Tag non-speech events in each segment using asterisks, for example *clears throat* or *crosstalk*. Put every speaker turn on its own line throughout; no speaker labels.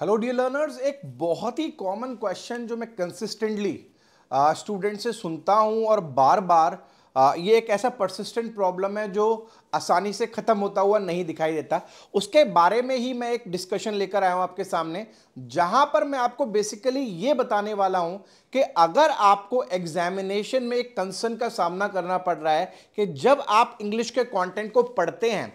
hello dear learners एक बहुत ही common question जो मैं कंसिस्टेंटली स्टूडेंट से सुनता हूँ और बार बार आ, ये एक ऐसा परसिस्टेंट प्रॉब्लम है जो आसानी से ख़त्म होता हुआ नहीं दिखाई देता उसके बारे में ही मैं एक डिस्कशन लेकर आया हूँ आपके सामने जहाँ पर मैं आपको बेसिकली ये बताने वाला हूँ कि अगर आपको एग्जामिनेशन में एक कंसर्न का सामना करना पड़ रहा है कि जब आप इंग्लिश के कॉन्टेंट को पढ़ते हैं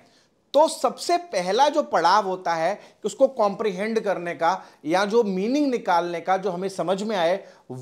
तो सबसे पहला जो पड़ाव होता है कि उसको कॉम्प्रिहेंड करने का या जो मीनिंग निकालने का जो हमें समझ में आए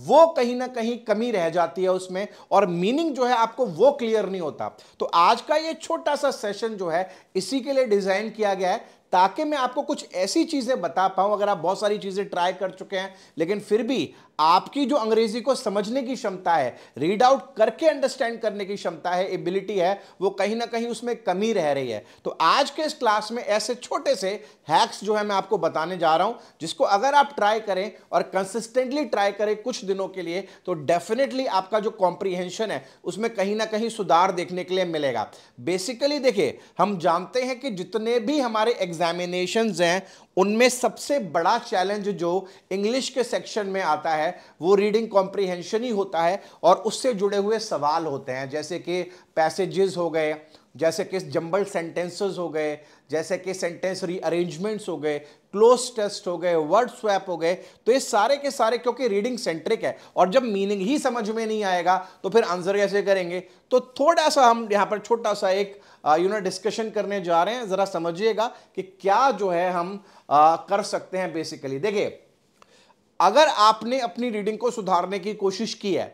वो कहीं ना कहीं कमी रह जाती है उसमें और मीनिंग जो है आपको वो क्लियर नहीं होता तो आज का ये छोटा सा सेशन जो है इसी के लिए डिज़ाइन किया गया है ताकि मैं आपको कुछ ऐसी चीज़ें बता पाऊं अगर आप बहुत सारी चीज़ें ट्राई कर चुके हैं लेकिन फिर भी आपकी जो अंग्रेजी को समझने की क्षमता है रीड आउट करके अंडरस्टैंड करने की क्षमता है एबिलिटी है वो कहीं ना कहीं उसमें कमी रह रही है तो आज के इस क्लास में ऐसे छोटे से हैक्स जो है मैं आपको बताने जा रहा हूं जिसको अगर आप ट्राई करें और कंसिस्टेंटली ट्राई करें कुछ दिनों के लिए तो डेफिनेटली आपका जो कॉम्प्रीहेंशन है उसमें कहीं ना कहीं सुधार देखने के लिए मिलेगा बेसिकली देखिए हम जानते हैं कि जितने भी हमारे एग्जाम एग्जामिनेशन हैं उनमें सबसे बड़ा चैलेंज जो इंग्लिश के सेक्शन में आता है वो रीडिंग कॉम्प्रिहेंशन ही होता है और उससे जुड़े हुए सवाल होते हैं जैसे कि पैसेजेस हो गए जैसे कि जंबल सेंटेंसेस हो गए जैसे कि सेंटेंस रीअरेंजमेंट्स हो गए क्लोज टेस्ट हो गए वर्ड स्वैप हो गए तो ये सारे के सारे क्योंकि रीडिंग सेंट्रिक है और जब मीनिंग ही समझ में नहीं आएगा तो फिर आंसर कैसे करेंगे तो थोड़ा सा हम यहाँ पर छोटा सा एक यू नो डिस्कशन करने जा रहे हैं ज़रा समझिएगा कि क्या जो है हम आ, uh, कर सकते हैं बेसिकली देखिए अगर आपने अपनी रीडिंग को सुधारने की कोशिश की है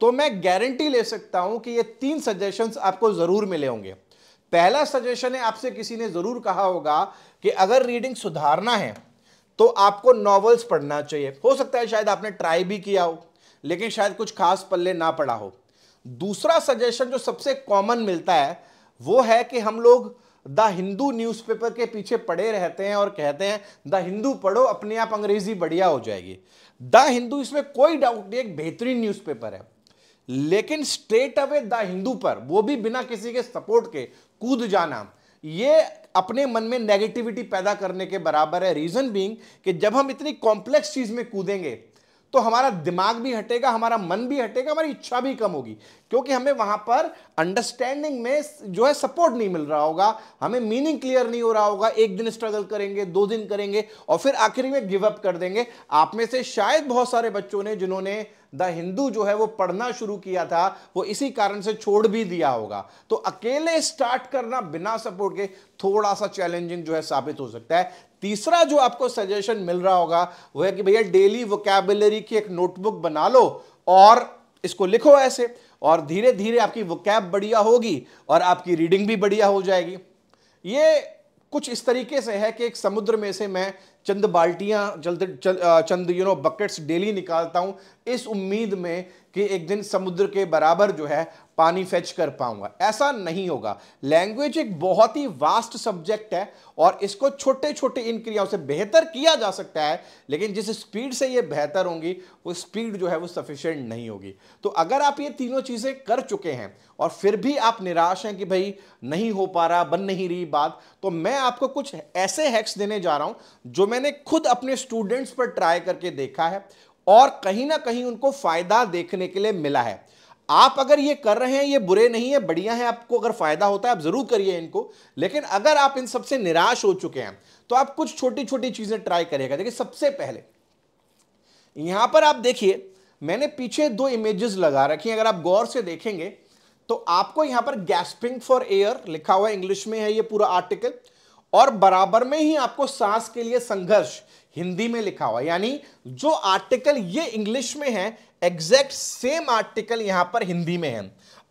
तो मैं गारंटी ले सकता हूं कि ये तीन सजेशंस आपको ज़रूर मिले होंगे पहला सजेशन है आपसे किसी ने ज़रूर कहा होगा कि अगर रीडिंग सुधारना है तो आपको नॉवेल्स पढ़ना चाहिए हो सकता है शायद आपने ट्राई भी किया हो लेकिन शायद कुछ खास पल्ले ना पढ़ा हो दूसरा सजेशन जो सबसे कॉमन मिलता है वो है कि हम लोग द हिंदू न्यूज़पेपर के पीछे पड़े रहते हैं और कहते हैं द हिंदू पढ़ो अपने आप अंग्रेज़ी बढ़िया हो जाएगी द हिंदू इसमें कोई डाउट नहीं एक बेहतरीन न्यूज़पेपर है लेकिन स्ट्रेट अवे द हिंदू पर वो भी बिना किसी के सपोर्ट के कूद जाना ये अपने मन में नेगेटिविटी पैदा करने के बराबर है रीजन बींग कि जब हम इतनी कॉम्प्लेक्स चीज में कूदेंगे तो हमारा दिमाग भी हटेगा हमारा मन भी हटेगा हमारी इच्छा भी कम होगी क्योंकि हमें वहां पर अंडरस्टैंडिंग में जो है सपोर्ट नहीं मिल रहा होगा हमें मीनिंग क्लियर नहीं हो रहा होगा एक दिन स्ट्रगल करेंगे दो दिन करेंगे और फिर आखिर में गिव अप कर देंगे आप में से शायद बहुत सारे बच्चों ने जिन्होंने द हिंदू जो है वो पढ़ना शुरू किया था वो इसी कारण से छोड़ भी दिया होगा तो अकेले स्टार्ट करना बिना सपोर्ट के थोड़ा सा चैलेंजिंग जो है साबित हो सकता है तीसरा जो आपको सजेशन मिल रहा होगा वो है कि भैया डेली वोकेबलरी की एक नोटबुक बना लो और इसको लिखो ऐसे और धीरे धीरे आपकी वोकैब बढ़िया होगी और आपकी रीडिंग भी बढ़िया हो जाएगी ये कुछ इस तरीके से है कि एक समुद्र में से मैं चंद बाल्टियाँ चंद चंद यू नो बकेट्स डेली निकालता हूँ इस उम्मीद में कि एक दिन समुद्र के बराबर जो है पानी फेच कर पाऊंगा ऐसा नहीं होगा लैंग्वेज एक बहुत ही वास्ट सब्जेक्ट है और इसको छोटे छोटे इन क्रियाओं से बेहतर किया जा सकता है लेकिन जिस स्पीड से ये बेहतर होंगी वो स्पीड जो है वो सफिशेंट नहीं होगी तो अगर आप ये तीनों चीज़ें कर चुके हैं और फिर भी आप निराश हैं कि भाई नहीं हो पा रहा बन नहीं रही बात तो मैं आपको कुछ ऐसे हैक्स देने जा रहा हूँ जो मैंने खुद अपने स्टूडेंट्स पर ट्राई करके देखा है और कहीं ना कहीं उनको फायदा देखने के लिए मिला है आप अगर ये कर रहे हैं ये बुरे नहीं है बढ़िया है आपको अगर फायदा होता है आप जरूर करिए इनको लेकिन अगर आप इन सबसे निराश हो चुके हैं तो आप कुछ छोटी छोटी चीजें ट्राई करिएगा देखिए सबसे पहले यहां पर आप देखिए मैंने पीछे दो इमेजेस लगा रखी अगर आप गौर से देखेंगे तो आपको यहां पर गैस्पिंग फॉर एयर लिखा हुआ इंग्लिश में है ये पूरा आर्टिकल और बराबर में ही आपको सांस के लिए संघर्ष हिंदी में लिखा हुआ यानी जो आर्टिकल ये इंग्लिश में है एग्जैक्ट सेम आर्टिकल यहां पर हिंदी में है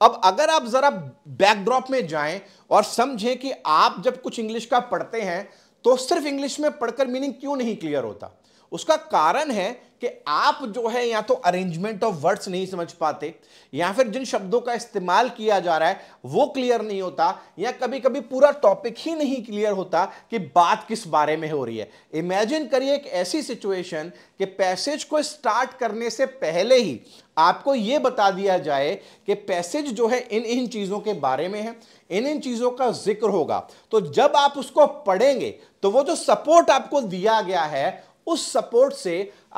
अब अगर आप जरा बैकड्रॉप में जाएं और समझें कि आप जब कुछ इंग्लिश का पढ़ते हैं तो सिर्फ इंग्लिश में पढ़कर मीनिंग क्यों नहीं क्लियर होता उसका कारण है कि आप जो है या तो अरेंजमेंट ऑफ वर्ड्स नहीं समझ पाते या फिर जिन शब्दों का इस्तेमाल किया जा रहा है वो क्लियर नहीं होता या कभी कभी पूरा टॉपिक ही नहीं क्लियर होता कि बात किस बारे में हो रही है इमेजिन करिए एक ऐसी सिचुएशन कि पैसेज को स्टार्ट करने से पहले ही आपको ये बता दिया जाए कि पैसेज जो है इन इन चीज़ों के बारे में है इन इन चीज़ों का जिक्र होगा तो जब आप उसको पढ़ेंगे तो वो जो सपोर्ट आपको दिया गया है उस सपोर्ट से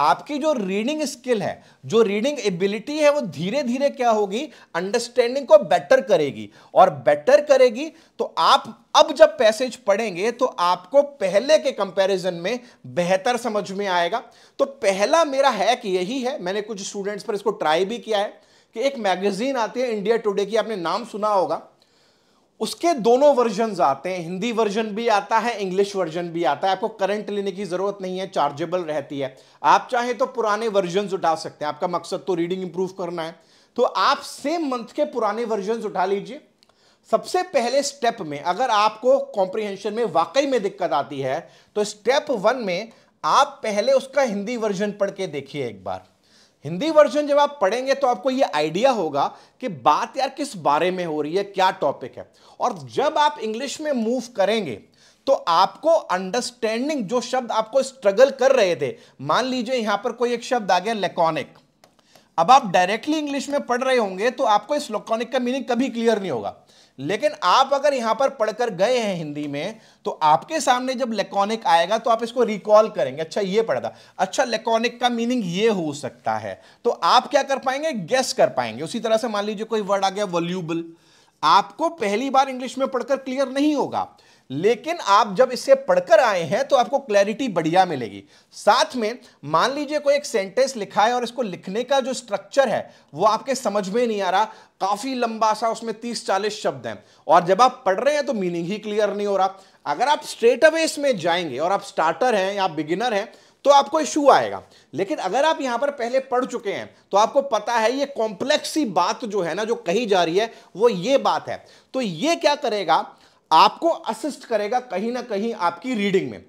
आपकी जो रीडिंग स्किल है जो रीडिंग एबिलिटी है वो धीरे धीरे क्या होगी अंडरस्टैंडिंग को बेटर करेगी और बेटर करेगी तो आप अब जब पैसेज पढ़ेंगे तो आपको पहले के कंपैरिजन में बेहतर समझ में आएगा तो पहला मेरा हैक यही है मैंने कुछ स्टूडेंट्स पर इसको ट्राई भी किया है कि एक मैगजीन आती है इंडिया टुडे की आपने नाम सुना होगा उसके दोनों वर्जन आते हैं हिंदी वर्जन भी आता है इंग्लिश वर्जन भी आता है आपको करंट लेने की ज़रूरत नहीं है चार्जेबल रहती है आप चाहे तो पुराने वर्जन उठा सकते हैं आपका मकसद तो रीडिंग इंप्रूव करना है तो आप सेम मंथ के पुराने वर्जन उठा लीजिए सबसे पहले स्टेप में अगर आपको कॉम्प्रिहेंशन में वाकई में दिक्कत आती है तो स्टेप वन में आप पहले उसका हिंदी वर्जन पढ़ के देखिए एक बार हिंदी वर्जन जब आप पढ़ेंगे तो आपको ये आइडिया होगा कि बात यार किस बारे में हो रही है क्या टॉपिक है और जब आप इंग्लिश में मूव करेंगे तो आपको अंडरस्टैंडिंग जो शब्द आपको स्ट्रगल कर रहे थे मान लीजिए यहां पर कोई एक शब्द आ गया लेकोनिक अब आप डायरेक्टली इंग्लिश में पढ़ रहे होंगे तो आपको इस लोकॉनिक का मीनिंग कभी क्लियर नहीं होगा लेकिन आप अगर यहां पर पढ़कर गए हैं हिंदी में तो आपके सामने जब लेकोनिक आएगा तो आप इसको रिकॉल करेंगे अच्छा ये पढ़ा था अच्छा लेकोनिक का मीनिंग ये हो सकता है तो आप क्या कर पाएंगे गेस कर पाएंगे उसी तरह से मान लीजिए कोई वर्ड आ गया वॉल्यूबल आपको पहली बार इंग्लिश में पढ़कर क्लियर नहीं होगा लेकिन आप जब इससे पढ़कर आए हैं तो आपको क्लैरिटी बढ़िया मिलेगी साथ में मान लीजिए कोई एक सेंटेंस लिखा है और इसको लिखने का जो स्ट्रक्चर है वो आपके समझ में नहीं आ रहा काफ़ी लंबा सा उसमें 30-40 शब्द हैं और जब आप पढ़ रहे हैं तो मीनिंग ही क्लियर नहीं हो रहा अगर आप स्ट्रेट अवे इसमें जाएंगे और आप स्टार्टर हैं या बिगिनर हैं तो आपको इशू आएगा लेकिन अगर आप यहां पर पहले पढ़ चुके हैं तो आपको पता है ये कॉम्प्लेक्स सी बात जो है ना जो कही जा रही है वो ये बात है तो ये क्या करेगा आपको असिस्ट करेगा कहीं ना कहीं आपकी रीडिंग में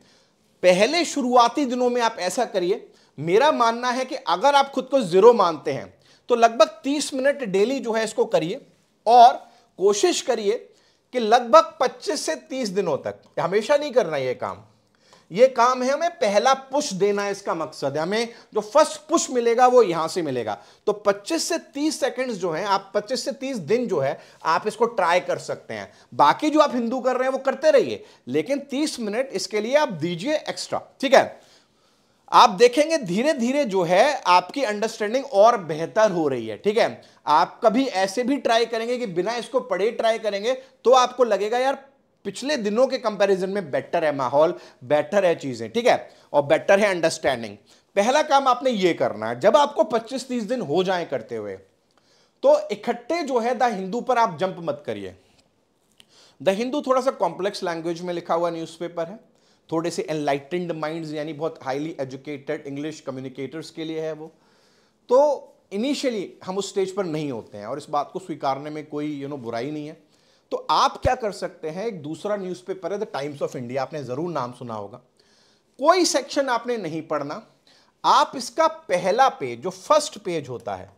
पहले शुरुआती दिनों में आप ऐसा करिए मेरा मानना है कि अगर आप खुद को ज़ीरो मानते हैं तो लगभग 30 मिनट डेली जो है इसको करिए और कोशिश करिए कि लगभग 25 से 30 दिनों तक हमेशा नहीं करना यह काम ये काम है हमें पहला पुश देना है इसका मकसद है हमें जो फर्स्ट पुश मिलेगा वो यहां से मिलेगा तो 25 से 30 सेकंड्स जो हैं आप 25 से 30 दिन जो है आप इसको ट्राई कर सकते हैं बाकी जो आप हिंदू कर रहे हैं वो करते रहिए लेकिन 30 मिनट इसके लिए आप दीजिए एक्स्ट्रा ठीक है आप देखेंगे धीरे धीरे जो है आपकी अंडरस्टैंडिंग और बेहतर हो रही है ठीक है आप कभी ऐसे भी ट्राई करेंगे कि बिना इसको पढ़े ट्राई करेंगे तो आपको लगेगा यार पिछले दिनों के कंपैरिजन में बेटर है माहौल बेटर है चीज़ें ठीक है और बेटर है अंडरस्टैंडिंग पहला काम आपने ये करना है जब आपको 25-30 दिन हो जाए करते हुए तो इकट्ठे जो है द हिंदू पर आप जंप मत करिए द हिंदू थोड़ा सा कॉम्प्लेक्स लैंग्वेज में लिखा हुआ न्यूज़पेपर है थोड़े से एनलाइटेंड माइंड्स यानी बहुत हाईली एजुकेटेड इंग्लिश कम्युनिकेटर्स के लिए है वो तो इनिशियली हम उस स्टेज पर नहीं होते हैं और इस बात को स्वीकारने में कोई यू you नो know, बुराई नहीं है तो आप क्या कर सकते हैं एक दूसरा न्यूज़पेपर है द टाइम्स ऑफ इंडिया आपने ज़रूर नाम सुना होगा कोई सेक्शन आपने नहीं पढ़ना आप इसका पहला पेज जो फर्स्ट पेज होता है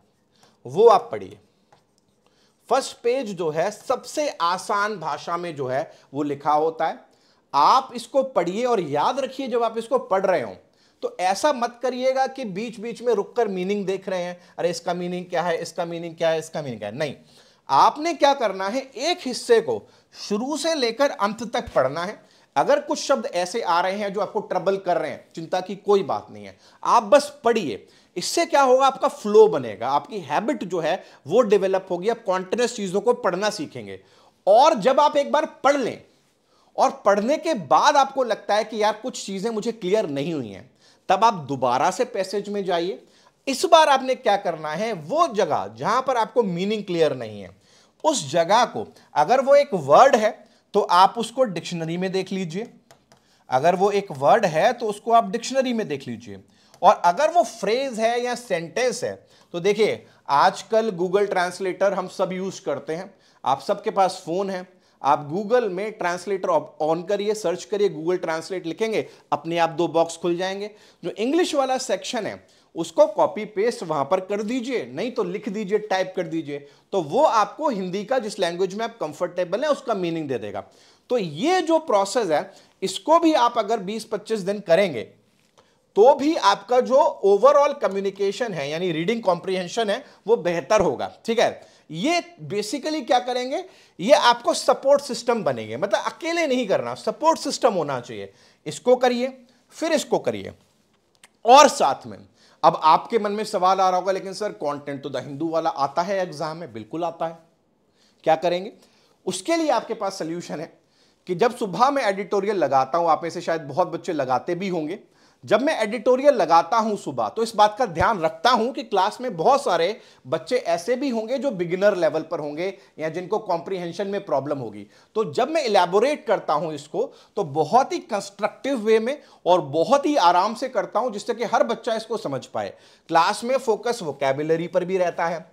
वो आप पढ़िए फर्स्ट पेज जो है सबसे आसान भाषा में जो है वो लिखा होता है आप इसको पढ़िए और याद रखिए जब आप इसको पढ़ रहे हो तो ऐसा मत करिएगा कि बीच बीच में रुककर मीनिंग देख रहे हैं अरे इसका मीनिंग क्या है इसका मीनिंग क्या है इसका मीनिंग क्या है नहीं आपने क्या करना है एक हिस्से को शुरू से लेकर अंत तक पढ़ना है अगर कुछ शब्द ऐसे आ रहे हैं जो आपको ट्रबल कर रहे हैं चिंता की कोई बात नहीं है आप बस पढ़िए इससे क्या होगा आपका फ्लो बनेगा आपकी हैबिट जो है वो डेवलप होगी आप कॉन्टिन्यूस चीज़ों को पढ़ना सीखेंगे और जब आप एक बार पढ़ लें और पढ़ने के बाद आपको लगता है कि यार कुछ चीज़ें मुझे क्लियर नहीं हुई हैं तब आप दोबारा से पैसेज में जाइए इस बार आपने क्या करना है वो जगह जहां पर आपको मीनिंग क्लियर नहीं है उस जगह को अगर वो एक वर्ड है तो आप उसको डिक्शनरी में देख लीजिए अगर वो एक वर्ड है तो उसको आप डिक्शनरी में देख लीजिए और अगर वो फ्रेज है या सेंटेंस है तो देखिए आजकल गूगल ट्रांसलेटर हम सब यूज करते हैं आप सबके पास फोन है आप गूगल में ट्रांसलेटर ऑन करिए सर्च करिए गूगल ट्रांसलेट लिखेंगे अपने आप दो बॉक्स खुल जाएंगे जो इंग्लिश वाला सेक्शन है उसको कॉपी पेस्ट वहां पर कर दीजिए नहीं तो लिख दीजिए टाइप कर दीजिए तो वो आपको हिंदी का जिस लैंग्वेज में आप कंफर्टेबल हैं उसका मीनिंग दे देगा तो ये जो प्रोसेस है इसको भी आप अगर 20-25 दिन करेंगे तो भी आपका जो ओवरऑल कम्युनिकेशन है यानी रीडिंग कॉम्प्रिहेंशन है वो बेहतर होगा ठीक है ये बेसिकली क्या करेंगे ये आपको सपोर्ट सिस्टम बनेंगे मतलब अकेले नहीं करना सपोर्ट सिस्टम होना चाहिए इसको करिए फिर इसको करिए और साथ में अब आपके मन में सवाल आ रहा होगा लेकिन सर कंटेंट तो द हिंदू वाला आता है एग्जाम में बिल्कुल आता है क्या करेंगे उसके लिए आपके पास सोल्यूशन है कि जब सुबह मैं एडिटोरियल लगाता हूं आप में से शायद बहुत बच्चे लगाते भी होंगे जब मैं एडिटोरियल लगाता हूं सुबह तो इस बात का ध्यान रखता हूं कि क्लास में बहुत सारे बच्चे ऐसे भी होंगे जो बिगिनर लेवल पर होंगे या जिनको कॉम्प्रिहेंशन में प्रॉब्लम होगी तो जब मैं इलेबोरेट करता हूं इसको तो बहुत ही कंस्ट्रक्टिव वे में और बहुत ही आराम से करता हूं जिससे कि हर बच्चा इसको समझ पाए क्लास में फोकस वोकेबुलरी पर भी रहता है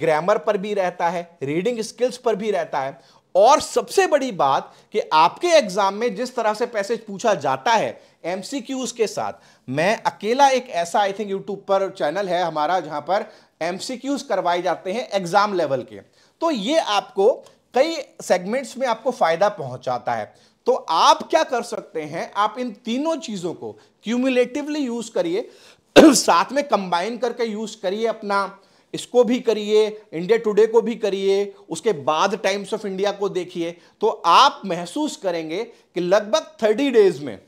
ग्रामर पर भी रहता है रीडिंग स्किल्स पर भी रहता है और सबसे बड़ी बात कि आपके एग्जाम में जिस तरह से पैसे पूछा जाता है एमसीक्यूज के साथ मैं अकेला एक ऐसा आई थिंक यूट्यूब पर चैनल है हमारा जहां पर एमसीक्यूज करवाए जाते हैं एग्जाम लेवल के तो ये आपको कई सेगमेंट्स में आपको फायदा पहुंचाता है तो आप क्या कर सकते हैं आप इन तीनों चीजों को क्यूमुलेटिवली यूज करिए *clears throat* साथ में कंबाइन करके यूज करिए अपना इसको भी करिए इंडिया टुडे को भी करिए उसके बाद टाइम्स ऑफ इंडिया को देखिए तो आप महसूस करेंगे कि लगभग थर्टी डेज में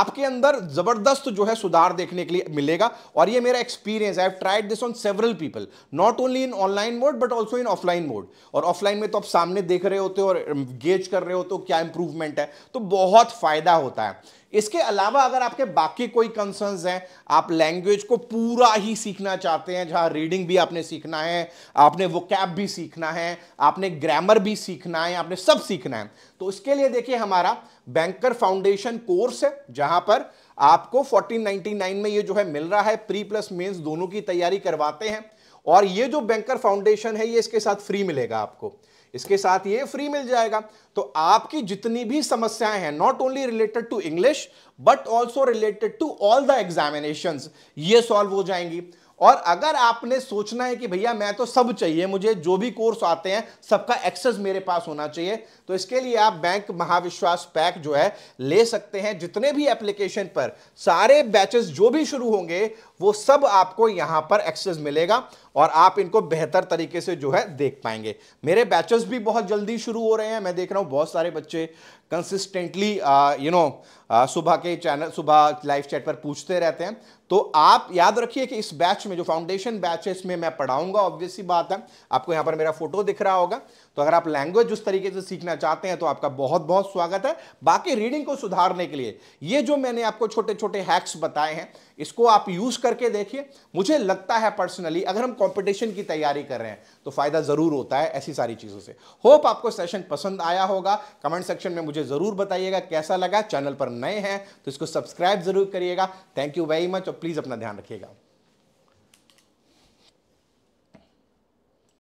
आपके अंदर जबरदस्त जो है सुधार देखने के लिए मिलेगा और ये मेरा experience I have tried this on several people not only in online mode but also in offline mode और ऑफलाइन में तो आप सामने देख रहे होते हो और गेज um, कर रहे होते हो तो क्या इंप्रूवमेंट है तो बहुत फायदा होता है इसके अलावा अगर आपके बाकी कोई कंसर्न हैं आप लैंग्वेज को पूरा ही सीखना चाहते हैं जहां रीडिंग भी आपने सीखना है आपने वो भी सीखना है आपने ग्रामर भी सीखना है आपने सब सीखना है तो इसके लिए देखिए हमारा बैंकर फाउंडेशन कोर्स है जहां पर आपको 1499 में ये जो है मिल रहा है प्री प्लस मेंस दोनों की तैयारी करवाते हैं और ये जो बैंकर फाउंडेशन है ये इसके साथ फ्री मिलेगा आपको इसके साथ ये फ्री मिल जाएगा तो आपकी जितनी भी समस्याएं हैं not only related to English but also related to all the examination ये सॉल्व हो जाएंगी और अगर आपने सोचना है कि भैया मैं तो सब चाहिए मुझे जो भी कोर्स आते हैं सबका एक्सेस मेरे पास होना चाहिए तो इसके लिए आप बैंक महाविश्वास पैक जो है ले सकते हैं जितने भी एप्लीकेशन पर सारे बैचेस जो भी शुरू होंगे वो सब आपको यहाँ पर एक्सेस मिलेगा और आप इनको बेहतर तरीके से जो है देख पाएंगे मेरे बैचेस भी बहुत जल्दी शुरू हो रहे हैं मैं देख रहा हूँ बहुत सारे बच्चे कंसिस्टेंटली यू नो सुबह के चैनल सुबह लाइव चैट पर पूछते रहते हैं तो आप याद रखिए कि इस बैच में जो फाउंडेशन बैच है इसमें मैं पढ़ाऊंगा ऑब्वियसली बात है आपको यहाँ पर मेरा फोटो दिख रहा होगा तो अगर आप लैंग्वेज उस तरीके से सीखना चाहते हैं तो आपका बहुत बहुत स्वागत है बाकी रीडिंग को सुधारने के लिए ये जो मैंने आपको छोटे छोटे हैक्स बताए हैं इसको आप यूज करके देखिए मुझे लगता है पर्सनली अगर हम कंपटीशन की तैयारी कर रहे हैं तो फायदा जरूर होता है ऐसी सारी चीजों से होप आपको सेशन पसंद आया होगा कमेंट सेक्शन में मुझे जरूर बताइएगा कैसा लगा चैनल पर नए हैं तो इसको सब्सक्राइब जरूर करिएगा थैंक यू वेरी मच और प्लीज अपना ध्यान रखिएगा